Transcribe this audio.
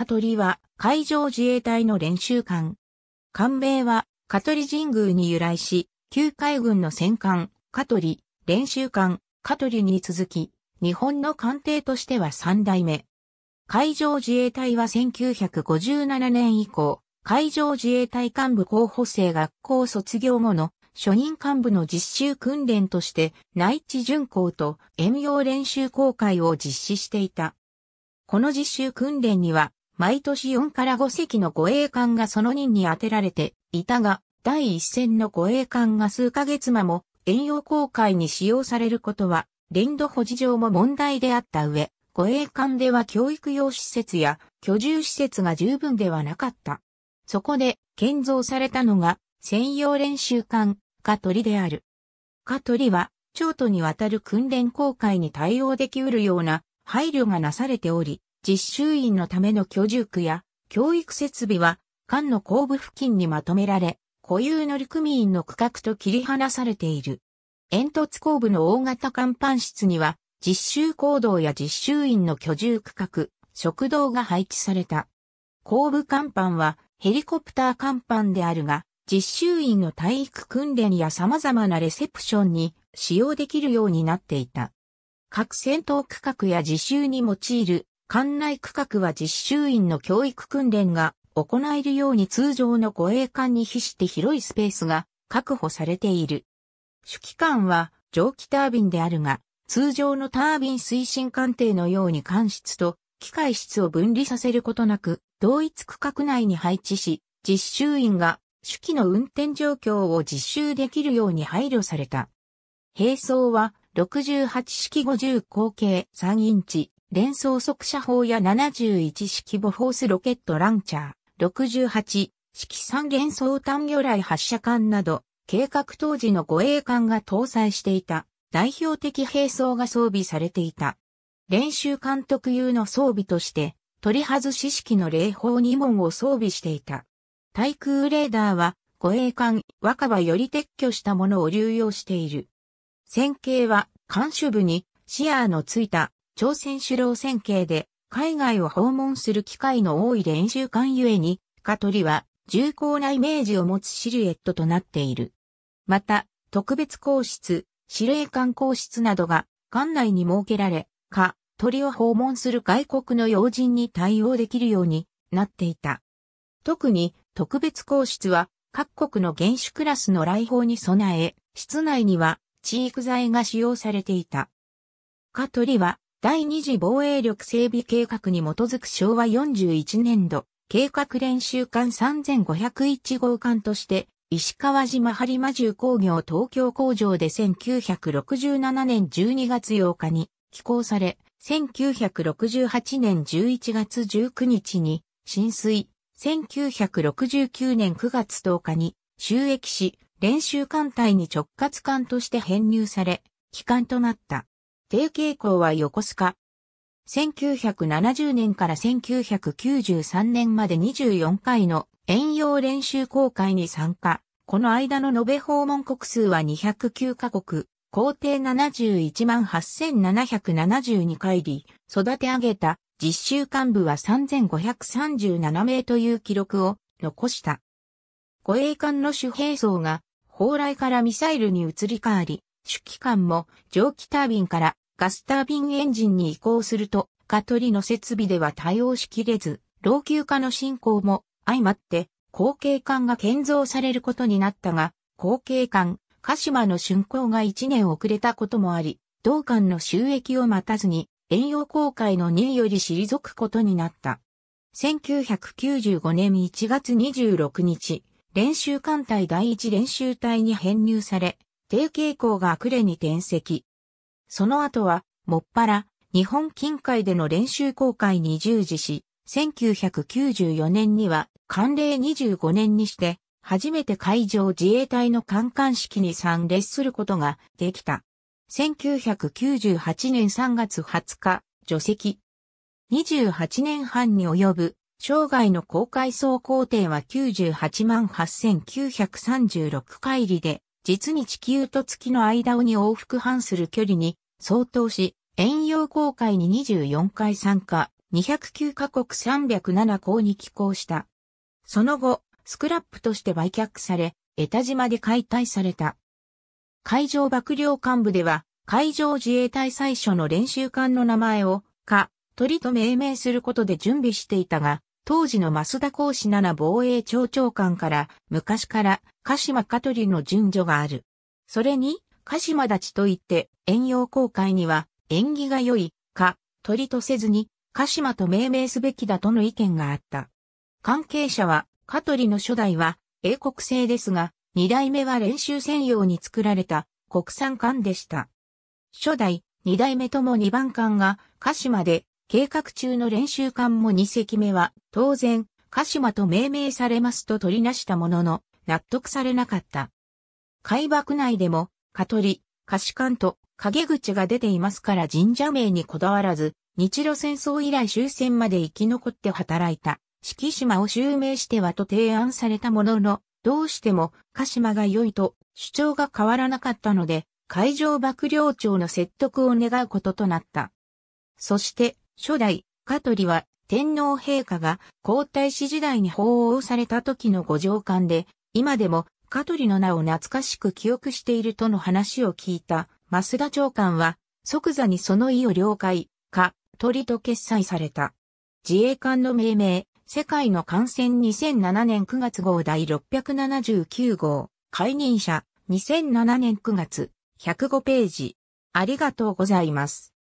香取は海上自衛隊の練習艦。艦名は香取神宮に由来し、旧海軍の戦艦、香取、練習艦、香取に続き、日本の艦艇としては3代目。海上自衛隊は1957年以降、海上自衛隊幹部候補生学校卒業後の初任幹部の実習訓練として内地巡航と遠洋練習航海を実施していた。この実習訓練には毎年4から5隻の護衛艦がその任に当てられていたが、第一戦の護衛艦が数ヶ月間も遠洋航海に使用されることは、連土保持上も問題であった上、護衛艦では教育用施設や居住施設が十分ではなかった。そこで建造されたのが専用練習艦、カトリである。カトリは、長途にわたる訓練航海に対応できうるような配慮がなされており、実習員のための居住区や教育設備は、艦の後部付近にまとめられ、固有乗組員の区画と切り離されている。煙突後部の大型甲板室には、実習行動や実習員の居住区画、食堂が配置された。後部甲板はヘリコプター甲板であるが、実習員の体育訓練や様々なレセプションに使用できるようになっていた。各戦闘区画や実習に用いる館内区画は実習員の教育訓練が行えるように通常の護衛艦に比して広いスペースが確保されている。主機関は蒸気タービンであるが、通常のタービン推進艦艇のように艦室と機械室を分離させることなく、同一区画内に配置し、実習員が主機の運転状況を実習できるように配慮された。並走は68式50口径3インチ、連装速射砲や71式ボフォースロケットランチャー、68式3連装単魚雷発射艦など、計画当時の護衛艦が搭載していた代表的兵装が装備されていた。練習艦特有の装備として、取り外し式の霊砲2門を装備していた。対空レーダーは、護衛艦、若葉より撤去したものを流用している。戦型は、艦首部に、シアーのついた朝鮮首労戦形で海外を訪問する機会の多い練習館ゆえに、トリは重厚なイメージを持つシルエットとなっている。また、特別皇室、司令官皇室などが館内に設けられ、トリを訪問する外国の要人に対応できるようになっていた。特に特別皇室は各国の原種クラスの来訪に備え、室内には地域材が使用されていた。トリは第二次防衛力整備計画に基づく昭和41年度、計画練習艦3501号艦として、石川島播磨重工業東京工場で1967年12月8日に寄港され、1968年11月19日に浸水、1969年9月10日に収益し、練習艦隊に直轄艦として編入され、帰艦となった。低傾向は横須賀。1970年から1993年まで24回の遠洋練習公開に参加。この間の延べ訪問国数は209カ国、皇帝71万8772回り、育て上げた実習幹部は3537名という記録を残した。護衛艦の主兵層が、砲雷からミサイルに移り変わり、主機関も蒸気タービンからガスタービンエンジンに移行すると、カトリの設備では対応しきれず、老朽化の進行も相まって後継艦が建造されることになったが、後継艦、鹿島の竣工が1年遅れたこともあり、同艦の収益を待たずに、遠洋航海の2位より退くことになった。1995年1月26日、練習艦隊第1練習隊に編入され、低傾向が悪例に転籍。その後は、もっぱら、日本近海での練習公開に従事し、1994年には、慣例25年にして、初めて海上自衛隊の観艦式に参列することができた。1998年3月20日、除籍。28年半に及ぶ生涯の公開総工程は98万8936回りで、実に地球と月の間をに往復半する距離に相当し、遠洋航海に24回参加、209カ国307港に寄港した。その後、スクラップとして売却され、江田島で解体された。海上幕僚幹部では、海上自衛隊最初の練習艦の名前を、か、鳥と命名することで準備していたが、当時の増田講師7防衛庁長官から昔から鹿島香取の順序がある。それに鹿島立ちといって遠洋航海には縁起が良いか鳥とせずに鹿島と命名すべきだとの意見があった。関係者は香取の初代は英国製ですが二代目は練習専用に作られた国産艦でした。初代、二代目とも二番艦が鹿島で計画中の練習艦も2隻目は、当然、鹿島と命名されますと取りなしたものの、納得されなかった。海幕内でも、香取、貸し艦と陰口が出ていますから神社名にこだわらず、日露戦争以来終戦まで生き残って働いた、四季島を襲名してはと提案されたものの、どうしても鹿島が良いと主張が変わらなかったので、海上幕僚長の説得を願うこととなった。そして、初代、カトリは、天皇陛下が皇太子時代に法納された時のご上官で、今でもカトリの名を懐かしく記憶しているとの話を聞いた増田長官は即座にその意を了解、トリと決裁された。自衛官の命名、世界の感染2007年9月号第679号、解任者、2007年9月、105ページ。ありがとうございます。